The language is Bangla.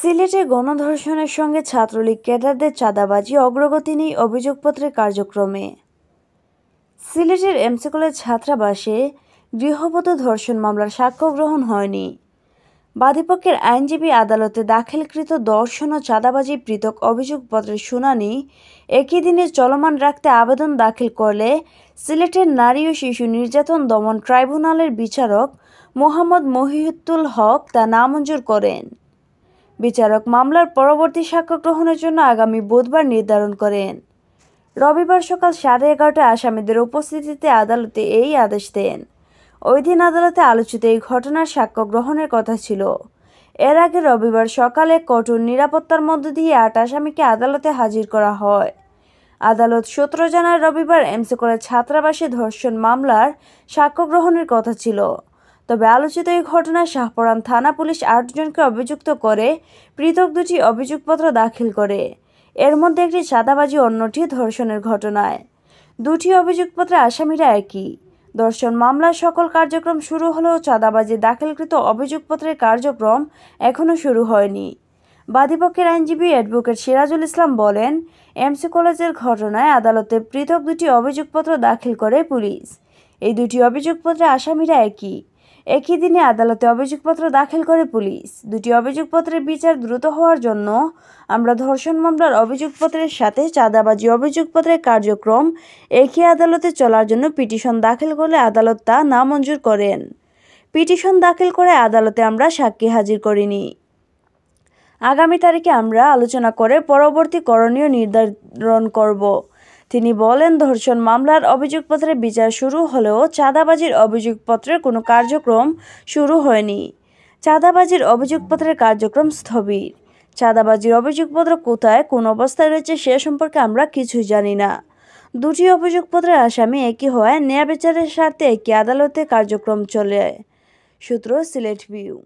সিলেটে গণধর্ষণের সঙ্গে ছাত্রলীগ ক্যাডারদের চাঁদাবাজি অগ্রগতি নেই অভিযোগপত্রের কার্যক্রমে সিলেটের এমসি কলেজ ছাত্রাবাসে গৃহবধূ ধর্ষণ মামলার সাক্ষ্য গ্রহণ হয়নি বাদীপক্ষের আইনজীবী আদালতে দাখিলকৃত দর্শন ও চাঁদাবাজি পৃথক অভিযোগপত্রের শুনানি একই দিনে চলমান রাখতে আবেদন দাখিল করলে সিলেটের নারী ও শিশু নির্যাতন দমন ট্রাইব্যুনালের বিচারক মোহাম্মদ মহিউদ্দুল হক তা নামঞ্জুর করেন বিচারক মামলার পরবর্তী সাক্ষ্য গ্রহণের জন্য আগামী বুধবার নির্ধারণ করেন রবিবার সকাল সাড়ে এগারোটায় আসামিদের উপস্থিতিতে আদালতে এই আদেশ দেন ওই দিন আদালতে আলোচিত এই ঘটনার সাক্ষ্য গ্রহণের কথা ছিল এর আগে রবিবার সকালে কঠোর নিরাপত্তার মধ্য দিয়ে আট আসামিকে আদালতে হাজির করা হয় আদালত সূত্র জানায় রবিবার এমসি কলেজ ছাত্রাবাসে ধর্ষণ মামলার সাক্ষ্য গ্রহণের কথা ছিল তবে আলোচিত এই ঘটনায় শাহপরান থানা পুলিশ আটজনকে অভিযুক্ত করে পৃথক দুটি অভিযোগপত্র দাখিল করে এর মধ্যে একটি সাদাবাজি অন্যটি ধর্ষণের ঘটনায় দুটি অভিযোগপত্রে আসামিরা একই ধর্ষণ মামলার সকল কার্যক্রম শুরু হলেও চাঁদাবাজি দাখিলকৃত অভিযোগপত্রের কার্যক্রম এখনও শুরু হয়নি বাদীপক্ষের আইনজীবী অ্যাডভোকেট সিরাজুল ইসলাম বলেন এমসি কলেজের ঘটনায় আদালতে পৃথক দুটি অভিযোগপত্র দাখিল করে পুলিশ এই দুটি অভিযোগপত্রে আসামিরা একই একই দিনে আদালতে অভিযোগপত্র দাখিল করে পুলিশ দুটি অভিযোগপত্রের বিচার দ্রুত হওয়ার জন্য আমরা ধর্ষণ মামলার অভিযোগপত্রের সাথে চাঁদাবাজি অভিযোগপত্রের কার্যক্রম একই আদালতে চলার জন্য পিটিশন দাখিল করলে আদালত তা নামঞ্জুর করেন পিটিশন দাখিল করে আদালতে আমরা সাক্ষী হাজির করিনি আগামী তারিখে আমরা আলোচনা করে পরবর্তী করণীয় নির্ধারণ করব তিনি বলেন ধর্ষণ মামলার অভিযোগপত্রে বিচার শুরু হলেও চাঁদাবাজির অভিযোগপত্রের কোনো কার্যক্রম শুরু হয়নি চাঁদাবাজির অভিযোগপত্রের কার্যক্রম স্থবির চাঁদাবাজির অভিযোগপত্র কোথায় কোন অবস্থায় রয়েছে সে সম্পর্কে আমরা কিছুই জানি না দুটি অভিযোগপত্রের আসামি একই হওয়ায় ন্যায় বিচারের স্বার্থে একই আদালতে কার্যক্রম চলে সূত্র সিলেট ভিউ